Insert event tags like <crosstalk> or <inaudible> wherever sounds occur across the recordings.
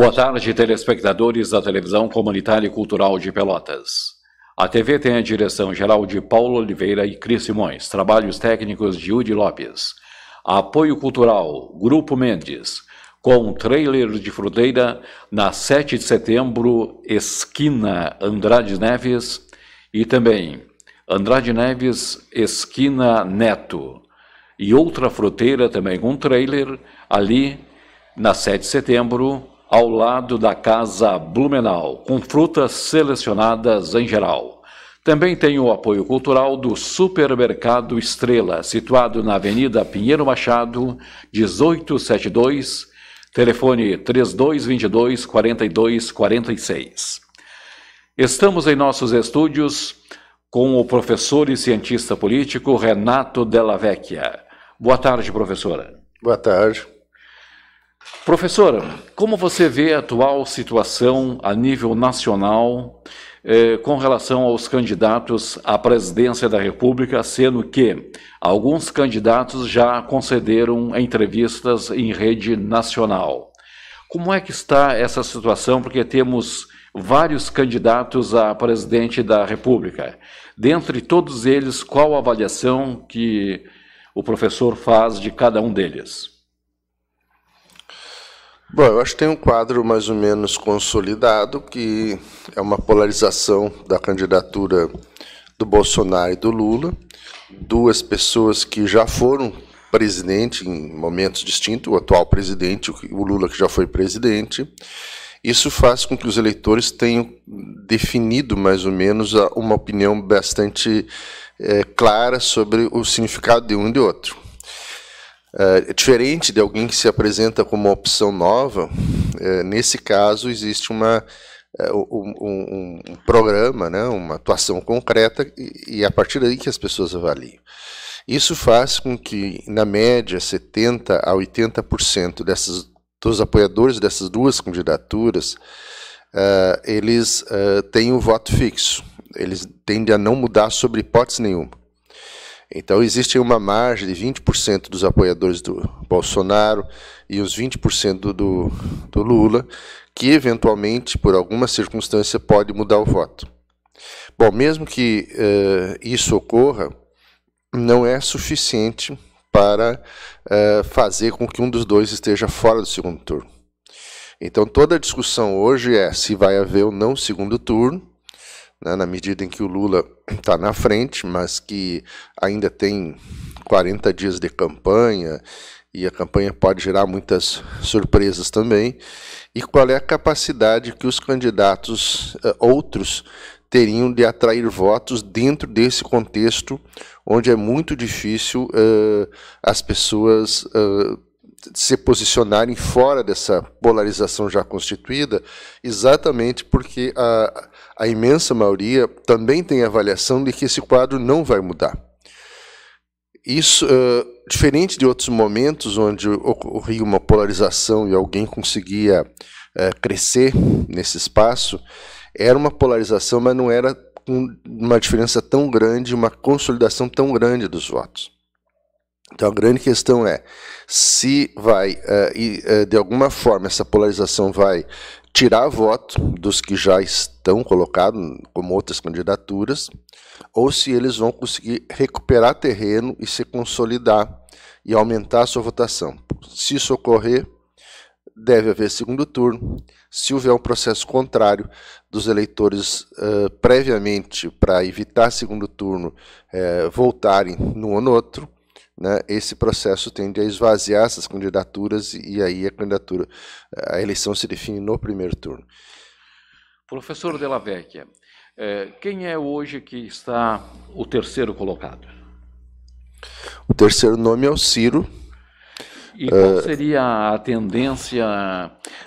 Boa tarde, telespectadores da televisão comunitária e cultural de Pelotas. A TV tem a direção geral de Paulo Oliveira e Cris Simões, trabalhos técnicos de Udi Lopes. Apoio Cultural, Grupo Mendes, com trailer de fruteira na 7 de setembro, esquina Andrade Neves, e também Andrade Neves, esquina Neto. E outra fruteira também com um trailer ali na 7 de setembro, ao lado da Casa Blumenau, com frutas selecionadas em geral. Também tem o apoio cultural do Supermercado Estrela, situado na Avenida Pinheiro Machado, 1872, telefone 3222 4246. Estamos em nossos estúdios com o professor e cientista político Renato Della Vecchia. Boa tarde, professora. Boa tarde. Professora, como você vê a atual situação a nível nacional eh, com relação aos candidatos à presidência da República, sendo que alguns candidatos já concederam entrevistas em rede nacional? Como é que está essa situação? Porque temos vários candidatos a presidente da República. Dentre todos eles, qual a avaliação que o professor faz de cada um deles? Bom, eu acho que tem um quadro mais ou menos consolidado, que é uma polarização da candidatura do Bolsonaro e do Lula, duas pessoas que já foram presidente em momentos distintos, o atual presidente, o Lula que já foi presidente. Isso faz com que os eleitores tenham definido mais ou menos uma opinião bastante é, clara sobre o significado de um e de outro. É diferente de alguém que se apresenta como uma opção nova, é, nesse caso existe uma, é, um, um, um, programa, né, uma atuação concreta, e, e é a partir daí que as pessoas avaliam. Isso faz com que, na média, 70% a 80% dessas, dos apoiadores dessas duas candidaturas uh, eles uh, têm o um voto fixo. Eles tendem a não mudar sobre hipótese nenhuma. Então existe uma margem de 20% dos apoiadores do Bolsonaro e os 20% do, do, Lula, que eventualmente, por alguma circunstância, pode mudar o voto. Bom, mesmo que uh, isso ocorra, não é suficiente para uh, fazer com que um dos dois esteja fora do segundo turno. Então toda a discussão hoje é se vai haver ou não segundo turno, né, na medida em que o Lula está <clears throat> na frente, mas que ainda tem 40 dias de campanha e a campanha pode gerar muitas surpresas também, e qual é a capacidade que os candidatos uh, outros teriam de atrair votos dentro desse contexto onde é muito difícil uh, as pessoas uh, se posicionarem fora dessa polarização já constituída, exatamente porque a, a imensa maioria também tem a avaliação de que esse quadro não vai mudar. Isso, uh, diferente de outros momentos onde ocorria uma polarização e alguém conseguia uh, crescer nesse espaço, era uma polarização, mas não era uma diferença tão grande, uma consolidação tão grande dos votos. Então a grande questão é se vai, uh, e, de alguma forma, essa polarização vai tirar voto dos que já estão estão colocados, como outras candidaturas, ou se eles vão conseguir recuperar terreno e se consolidar e aumentar a sua votação. Se isso ocorrer, deve haver segundo turno. Se houver um processo contrário dos eleitores uh, previamente para evitar segundo turno uh, voltarem num ou no outro, né, esse processo tende a esvaziar essas candidaturas e, e aí a candidatura, a eleição se define no primeiro turno. Professor Della Vecchia, eh, quem é hoje que está o terceiro colocado? O terceiro nome é o Ciro. E qual seria a tendência,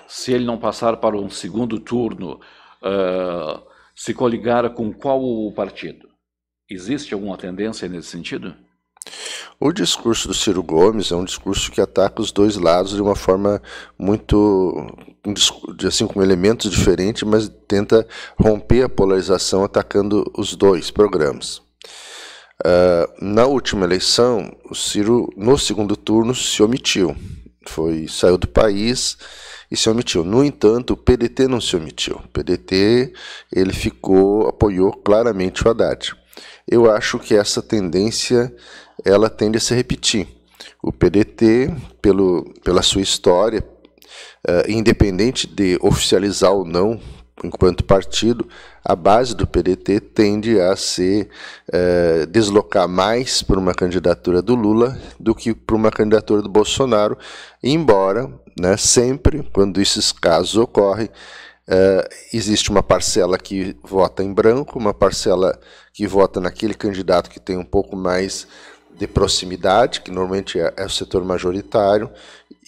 se ele não passar para um segundo turno, eh, se coligar com qual partido? Existe alguma tendência nesse sentido? O discurso do Ciro Gomes é um discurso que ataca os dois lados de uma forma muito assim com elementos diferentes, mas tenta romper a polarização atacando os dois programas. Uh, na última eleição, o Ciro no segundo turno se omitiu, foi saiu do país e se omitiu. No entanto, o PDT não se omitiu. O PDT ele ficou apoiou claramente o Haddad. Eu acho que essa tendência ela tende a se repetir. O PDT, pelo, pela sua história, uh, independente de oficializar ou não enquanto partido, a base do PDT tende a se eh, deslocar mais para uma candidatura do Lula do que para uma candidatura do Bolsonaro, embora né, sempre, quando esses casos ocorrem, eh, existe uma parcela que vota em branco, uma parcela que vota naquele candidato que tem um pouco mais de proximidade, que normalmente é, é o setor majoritário,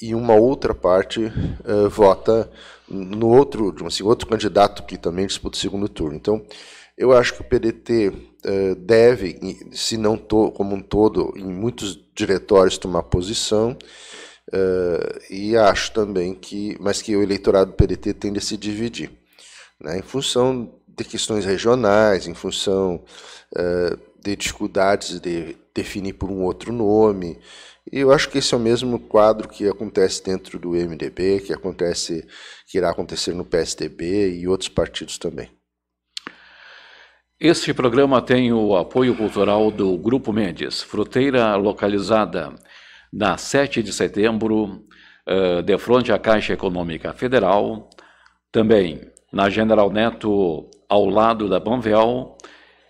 e uma outra parte uh, vota no outro, assim, outro candidato que também disputa o segundo turno. Então, eu acho que o PDT uh, eh, deve, se não to, como um todo, em muitos diretórios tomar posição. Uh, e acho também que, mas que o eleitorado do PDT tende a se dividir, né, em função de questões regionais, em função de dificuldades de definir por um outro nome. E eu acho que esse é o mesmo quadro que acontece dentro do MDB, que acontece, que irá acontecer no PSDB e outros partidos também. Este programa tem o apoio cultural do Grupo Mendes, fruteira localizada na 7 de setembro, eh, de frente à Caixa Econômica Federal, também na General Neto, ao lado da Banvel,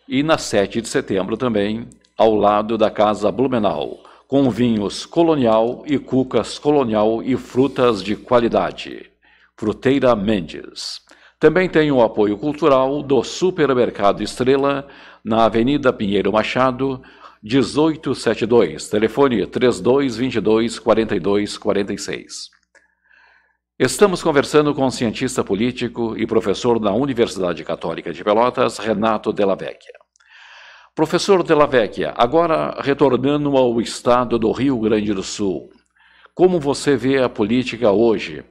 e na 7 de setembro também, ao lado da Casa Blumenau, com vinhos colonial e cucas colonial e frutas de qualidade. Fruteira Mendes. Também tem o apoio cultural do Supermercado Estrela, na Avenida Pinheiro Machado, 1872, telefone 3222 4246. Estamos conversando com o cientista político e professor da Universidade Católica de Pelotas, Renato Della Vecchia. Professor Della Vecchia, agora retornando ao estado do Rio Grande do Sul, como você vê a política hoje?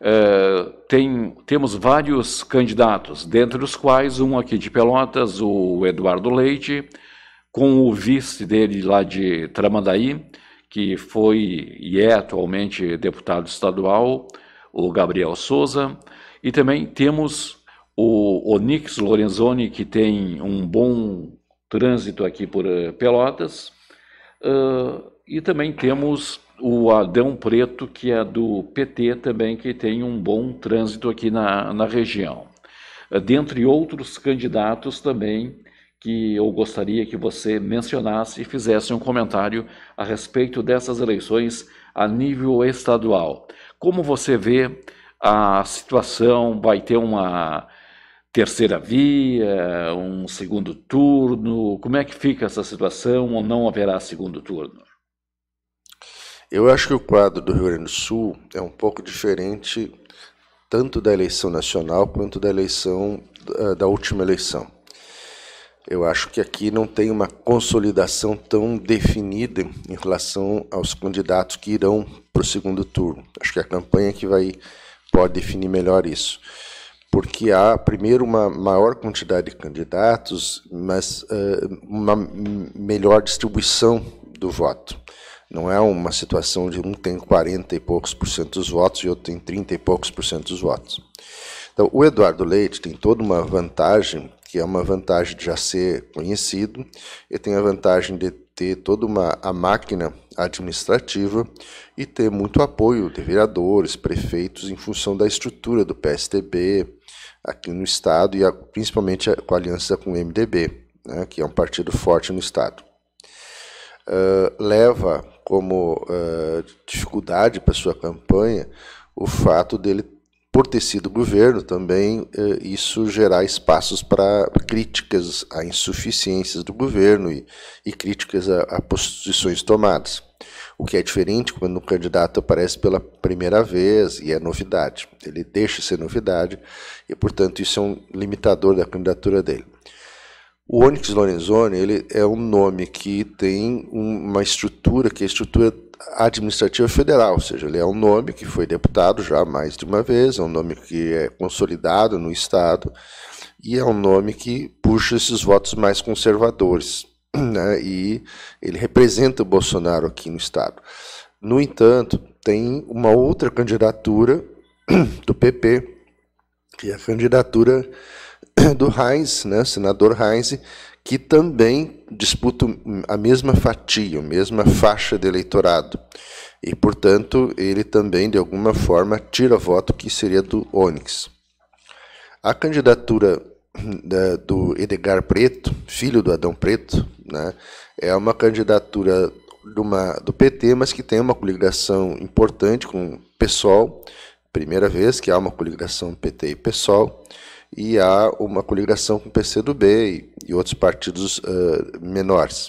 Eh, tem, temos vários candidatos, dentre os quais um aqui de Pelotas, o Eduardo Leite, com o vice dele lá de Tramandaí, que foi e é atualmente deputado estadual, o Gabriel Souza, e também temos o Onix Lorenzoni, que tem um bom trânsito aqui por eh, Pelotas. Uh, e também temos o Adão Preto, que é do PT também, que tem um bom trânsito aqui na, na região. Uh, dentre outros candidatos também, que eu gostaria que você mencionasse e fizesse um comentário a respeito dessas eleições a nível estadual. Como você vê a situação? Vai ter uma terceira via, um segundo turno? Como é que fica essa situação ou não haverá segundo turno? Eu acho que o quadro do Rio Grande do Sul é um pouco diferente tanto da eleição nacional quanto da eleição eh, da última eleição. Eu acho que aqui não tem uma consolidação tão definida em relação aos candidatos que irão para o segundo turno. Acho que é a campanha que vai pode definir melhor isso porque há, primeiro, uma maior quantidade de candidatos, mas uh, uma melhor distribuição do voto. Não é uma situação de um tem 40 e poucos por cento dos votos e outro tem 30 e poucos por cento dos votos. Então, o Eduardo Leite tem toda uma vantagem, que é uma vantagem de já ser conhecido, e tem a vantagem de ter toda uma a máquina administrativa e ter muito apoio de vereadores, prefeitos, em função da estrutura do PSDB, aqui no Estado e a, principalmente com a aliança com o MDB, né, que é um partido forte no Estado. Uh, leva como uh, dificuldade para sua campanha o fato dele, por ter sido governo, também uh, isso gerar espaços para críticas a insuficiências do governo e, e críticas a, a posições tomadas. O que é diferente quando o candidato aparece pela primeira vez e é novidade. Ele deixa ser novidade e, portanto, isso é um limitador da candidatura dele. O Onyx Lorenzoni ele é um nome que tem uma estrutura que é a estrutura administrativa federal, ou seja, ele é um nome que foi deputado já mais de uma vez, é um nome que é consolidado no Estado e é um nome que puxa esses votos mais conservadores, <clears throat> né, e ele representa o Bolsonaro aqui no Estado. No entanto, tem uma outra candidatura <clears throat> do PP, que é a candidatura <clears throat> do Heinz, né, senador Heinz, que também disputa a mesma fatia, a mesma faixa de eleitorado. E, portanto, ele também, de alguma forma, tira voto que seria do Onyx. A candidatura <clears throat> da, do Edgar Preto, filho do Adão Preto, né, é uma candidatura uma, do PT, mas que tem uma coligação importante com o PSOL, primeira vez que há uma coligação PT e PSOL, e há uma coligação com o PCdoB e, e outros partidos uh, menores.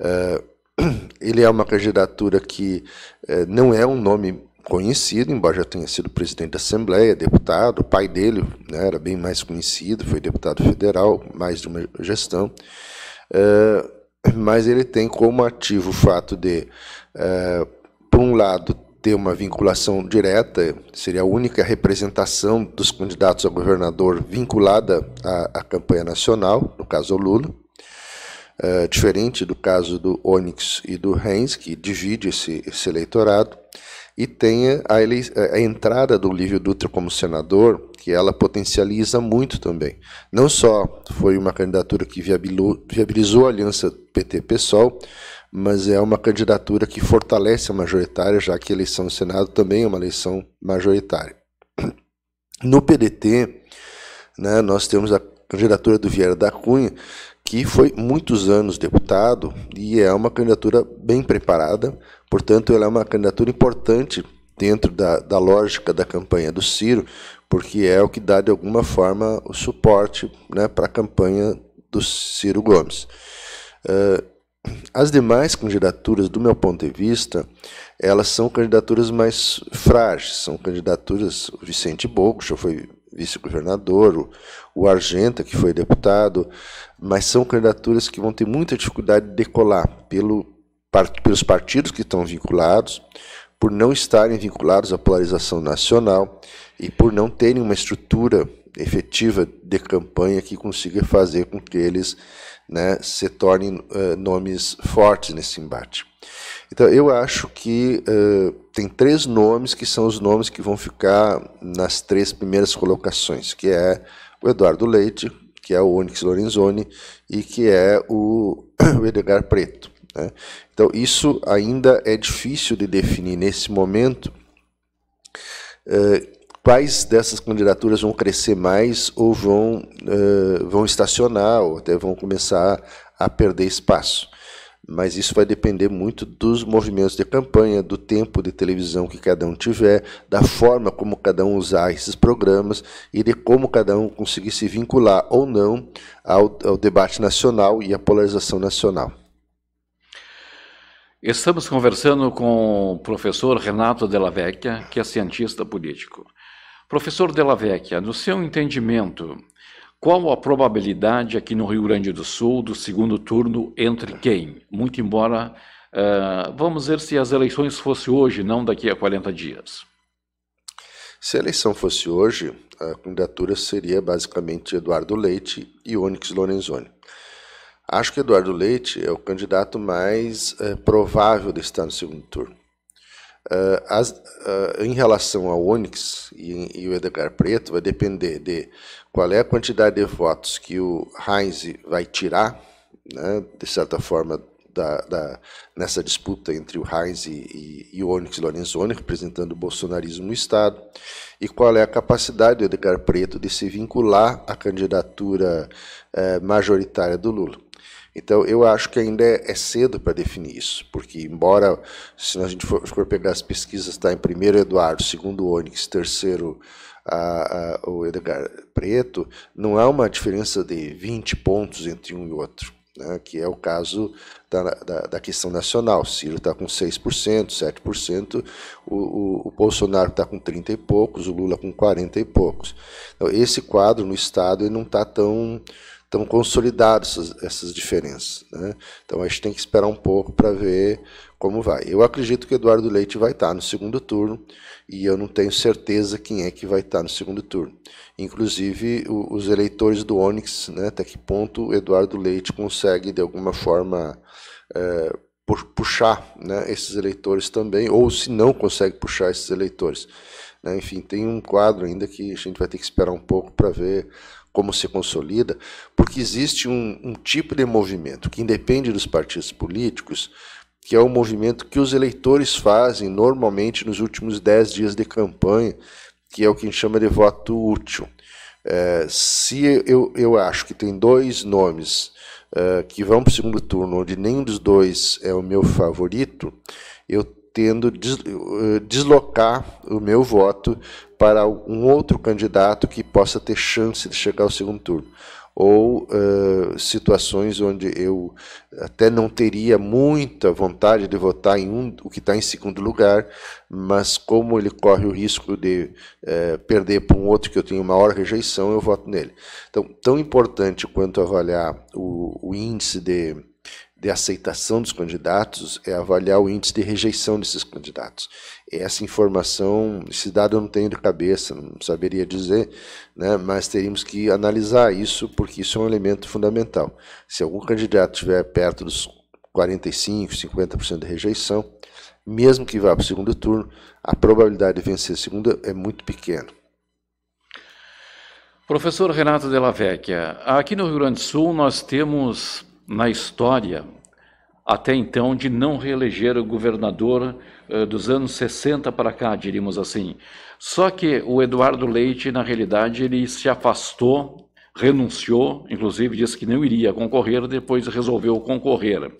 Uh, <clears throat> ele é uma candidatura que uh, não é um nome conhecido, embora já tenha sido presidente da Assembleia, deputado, o pai dele né, era bem mais conhecido, foi deputado federal, mais de uma gestão, é, mas ele tem como ativo o fato de, é, por um lado, ter uma vinculação direta, seria a única representação dos candidatos a governador vinculada à, à campanha nacional, no caso o Lula, eh, diferente do caso do Onyx e do Reins, que divide esse, esse eleitorado e tenha a, ele, é, a entrada do Lívio Dutra como senador, que ela potencializa muito também. Não só foi uma candidatura que viabilizou a aliança PT-PSOL, mas é uma candidatura que fortalece a majoritária, já que a eleição do Senado também é uma eleição majoritária. <clears throat> No PDT, né, nós temos a candidatura do Vieira da Cunha, que foi muitos anos deputado e é uma candidatura bem preparada, Portanto, ela é uma candidatura importante dentro da, da lógica da campanha do Ciro, porque é o que dá, de alguma forma, o suporte né, para a campanha do Ciro Gomes. Uh, as demais candidaturas, do meu ponto de vista, elas são candidaturas mais frágeis. São candidaturas, o Vicente Bogo já foi vice-governador, o Argenta, que foi deputado, mas são candidaturas que vão ter muita dificuldade de decolar pelo, pelos partidos que estão vinculados, por não estarem vinculados à polarização nacional e por não terem uma estrutura efetiva de campanha que consiga fazer com que eles né, se tornem uh, nomes fortes nesse embate. Então, eu acho que uh, tem três nomes que são os nomes que vão ficar nas três primeiras colocações, que é o Eduardo Leite, que é o Onyx Lorenzoni e que é o, <clears throat> o Edgar Preto. Né? Então, isso ainda é difícil de definir nesse momento eh, quais dessas candidaturas vão crescer mais ou vão, eh, vão estacionar ou até vão começar a perder espaço. Mas isso vai depender muito dos movimentos de campanha, do tempo de televisão que cada um tiver, da forma como cada um usar esses programas e de como cada um conseguir se vincular ou não ao, ao debate nacional e à polarização nacional. Estamos conversando com o professor Renato Della Vecchia, que é cientista político. Professor Della Vecchia, no seu entendimento, qual a probabilidade aqui no Rio Grande do Sul do segundo turno entre quem? Muito embora, uh, vamos ver se as eleições fossem hoje, não daqui a 40 dias. Se a eleição fosse hoje, a candidatura seria basicamente Eduardo Leite e Onyx Lorenzoni. Acho que Eduardo Leite é o candidato mais é, provável de estar no segundo turno. Uh, as, uh, em relação ao Onyx e, e, o Edgar Preto, vai depender de qual é a quantidade de votos que o Heinz vai tirar, né, de certa forma, da, da, nessa disputa entre o Heinz e, e, e o Onyx Lorenzoni, representando o bolsonarismo no Estado, e qual é a capacidade do Edgar Preto de se vincular à candidatura majoritária do Lula. Então, eu acho que ainda é, cedo para definir isso, porque, embora, se a gente for, for pegar as pesquisas, está em primeiro Eduardo, segundo Onyx, terceiro a, a, o Edgar Preto, não há uma diferença de 20 pontos entre um e outro. Né, que é o caso da, da, da questão nacional. O Ciro está com 6%, 7%, o, o, o Bolsonaro está com 30 e poucos, o Lula com 40 e poucos. Então, esse quadro no Estado ele não está tão estão essas, essas diferenças. Né? Então a gente tem que esperar um pouco para ver como vai. Eu acredito que Eduardo Leite vai estar tá no segundo turno e eu não tenho certeza quem é que vai estar tá no segundo turno. Inclusive o, os eleitores do Onyx, né, até que ponto Eduardo Leite consegue de alguma forma é, puxar né, esses eleitores também, ou se não consegue puxar esses eleitores. Né? Enfim, tem um quadro ainda que a gente vai ter que esperar um pouco para ver como se consolida, porque existe um, um tipo de movimento que independe dos partidos políticos, que é o movimento que os eleitores fazem normalmente nos últimos 10 dias de campanha, que é o que a gente chama de voto útil. É, se eu, eu acho que tem dois nomes é, que vão para o segundo turno, onde nenhum dos dois é o meu favorito, eu tendo des, eh, deslocar o meu voto para um outro candidato que possa ter chance de chegar ao segundo turno ou uh, situações onde eu até não teria muita vontade de votar em um, o que está em segundo lugar, mas como ele corre o risco de uh, perder para um outro que eu tenho maior rejeição, eu voto nele. Então, tão importante quanto avaliar o, o índice de de aceitação dos candidatos é avaliar o índice de rejeição desses candidatos. Essa informação, esse dado eu não tenho de cabeça, não saberia dizer, né, mas teríamos que analisar isso, porque isso é um elemento fundamental. Se algum candidato estiver perto dos 45%, 50% de rejeição, mesmo que vá para o segundo turno, a probabilidade de vencer a segunda é muito pequena. Professor Renato Della Vecchia, aqui no Rio Grande do Sul nós temos na história até então de não reeleger o governador eh, dos anos 60 para cá, diríamos assim. Só que o Eduardo Leite, na realidade, ele se afastou, renunciou, inclusive disse que não iria concorrer, depois resolveu concorrer.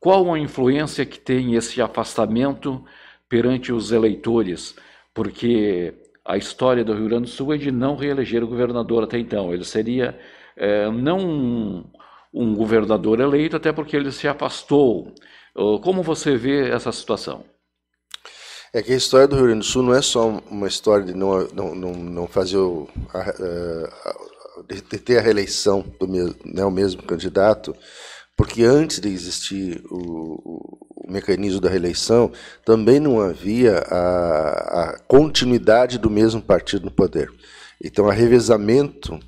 Qual a influência que tem esse afastamento perante os eleitores? Porque a história do Rio Grande do Sul é de não reeleger o governador até então. Ele seria eh, não um governador eleito, até porque ele se afastou. Como você vê essa situação? É que a história do Rio Grande do Sul não é só uma história de não, não, não, não fazer o, a, a, eh, de ter a reeleição do mesmo, né, o mesmo candidato, porque antes de existir o, o, mecanismo da reeleição, também não havia a, a continuidade do mesmo partido no poder. Então, o revezamento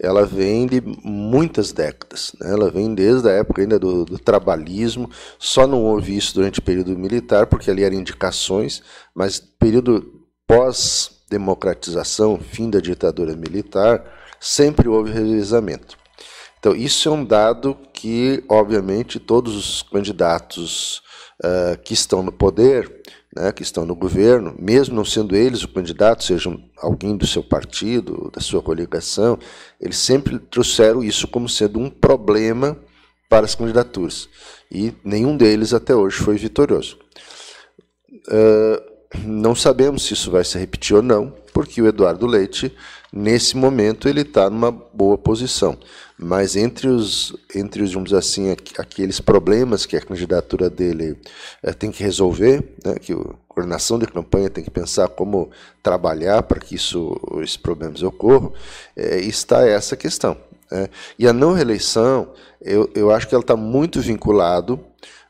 ela vem de muitas décadas. Né? Ela vem desde a época ainda do, do, trabalhismo. Só não houve isso durante o período militar, porque ali eram indicações, mas período pós-democratização, fim da ditadura militar, sempre houve revisamento. Então, isso é um dado que, obviamente, todos os candidatos uh, que estão no poder né, que estão no governo, mesmo não sendo eles o candidato, sejam alguém do seu partido, da sua coligação, eles sempre trouxeram isso como sendo um problema para as candidaturas. E nenhum deles até hoje foi vitorioso. Uh, não sabemos se isso vai se repetir ou não, porque o Eduardo Leite Nesse momento ele está numa boa posição, mas entre os, entre os digamos assim, aqueles problemas que a candidatura dele eh, tem que resolver, né, que a coordenação de campanha tem que pensar como trabalhar para que isso, esses problemas ocorram, é, está essa questão. É, e a não reeleição, eu, eu acho que ela está muito vinculado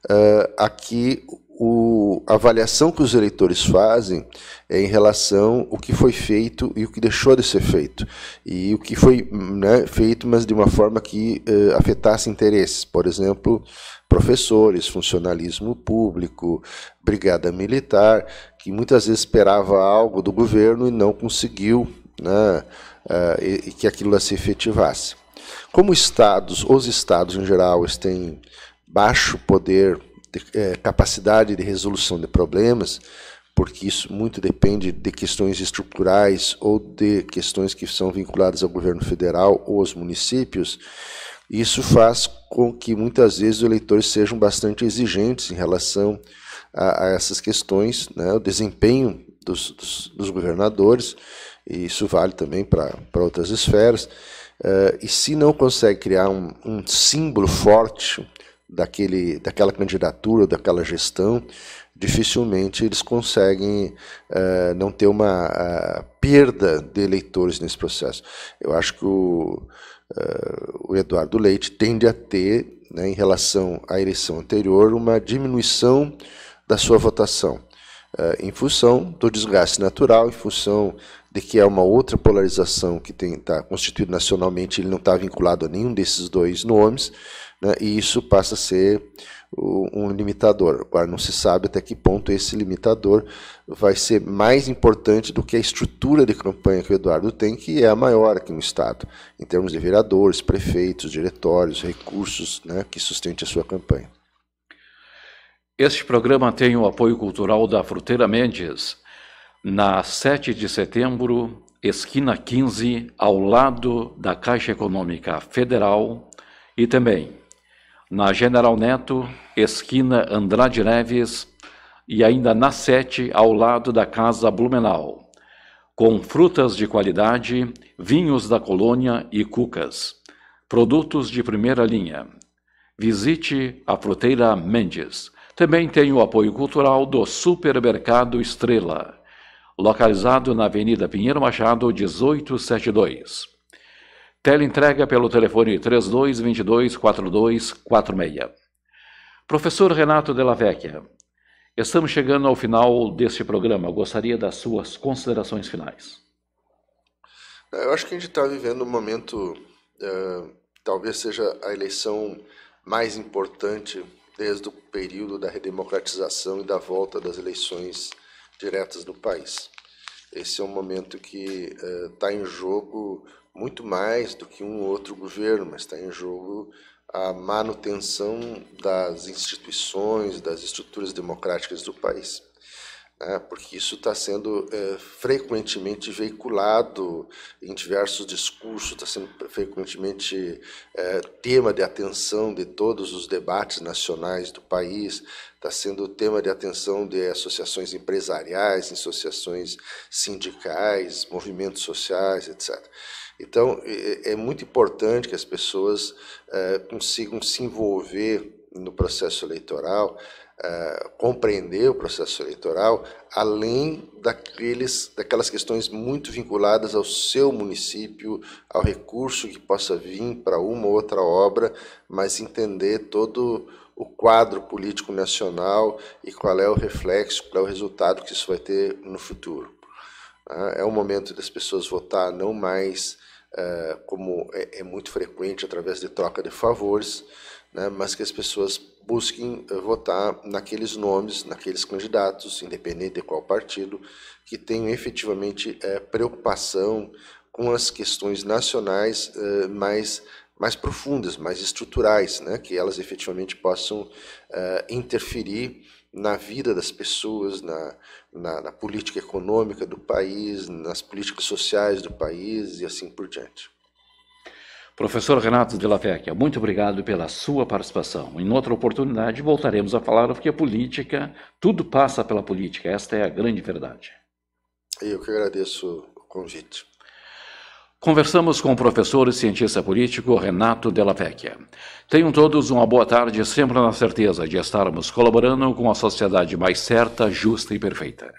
uh, a que o, a avaliação que os eleitores fazem é em relação o que foi feito e o que deixou de ser feito e o que foi né, feito mas de uma forma que uh, afetasse interesses por exemplo professores funcionalismo público brigada militar que muitas vezes esperava algo do governo e não conseguiu né, uh, e, e que aquilo se efetivasse como estados os estados em geral eles têm baixo poder é, capacidade de resolução de problemas, porque isso muito depende de questões estruturais ou de questões que são vinculadas ao governo federal ou aos municípios, isso faz com que muitas vezes os eleitores sejam bastante exigentes em relação a, a essas questões, né, o desempenho dos, dos, dos, governadores, e isso vale também para outras esferas. Uh, e se não consegue criar um, um símbolo forte, daquele, daquela candidatura, daquela gestão, dificilmente eles conseguem uh, não ter uma uh, perda de eleitores nesse processo. Eu acho que o, uh, o Eduardo Leite tende a ter, né, em relação à eleição anterior, uma diminuição da sua votação. em função do desgaste natural, em função de que é uma outra polarização que está constituída nacionalmente, ele não está vinculado a nenhum desses dois nomes, né? e isso passa a ser um limitador. Agora, não se sabe até que ponto esse limitador vai ser mais importante do que a estrutura de campanha que o Eduardo tem, que é a maior aqui no Estado, em termos de vereadores, prefeitos, diretórios, recursos né, que sustente a sua campanha. Este programa tem o apoio cultural da Fruteira Mendes, na 7 de setembro, esquina 15, ao lado da Caixa Econômica Federal e também na General Neto, esquina Andrade Neves e ainda na Sete, ao lado da Casa Blumenau, com frutas de qualidade, vinhos da colônia e cucas, produtos de primeira linha. Visite a Fruteira Mendes. Também tem o apoio cultural do Supermercado Estrela, localizado na Avenida Pinheiro Machado, 1872. Teleentrega pelo telefone 32224246. Professor Renato Della Vecchia, estamos chegando ao final deste programa. Gostaria das suas considerações finais. É, eu acho que a gente está vivendo um momento, uh, talvez seja a eleição mais importante desde o período da redemocratização e da volta das eleições diretas no país. Esse é um momento que está é, uh, em jogo muito mais do que um outro governo, mas está em jogo a manutenção das instituições, das estruturas democráticas do país. Né? Porque isso está sendo é, frequentemente veiculado em diversos discursos, está sendo frequentemente é, tema de atenção de todos os debates nacionais do país, está sendo tema de atenção de associações empresariais, associações sindicais, movimentos sociais, etc. Então, é, é, é muito importante que as pessoas é, consigam se envolver no processo eleitoral, é, compreender o processo eleitoral, além daqueles, daquelas questões muito vinculadas ao seu município, ao recurso que possa vir para uma ou outra obra, mas entender todo o quadro político nacional e qual é o reflexo, qual é o resultado que isso vai ter no futuro. É, é o momento das pessoas votar não mais é, como é, é, muito frequente através de troca de favores, né, mas que as pessoas busquem eh, votar naqueles nomes, naqueles candidatos, independente de qual partido, que tenham efetivamente eh, preocupação com as questões nacionais eh, mais mais profundas, mais estruturais, né, que elas efetivamente possam interferir na vida das pessoas, na, na, na, política econômica do país, nas políticas sociais do país e assim por diante. Professor Renato de la Vecchia, muito obrigado pela sua participação. Em outra oportunidade voltaremos a falar porque a política, tudo passa pela política, esta é a grande verdade. Eu que agradeço o convite. Conversamos com o professor e cientista político Renato Della Vecchia. Tenham todos uma boa tarde, sempre na certeza de estarmos colaborando com a sociedade mais certa, justa e perfeita.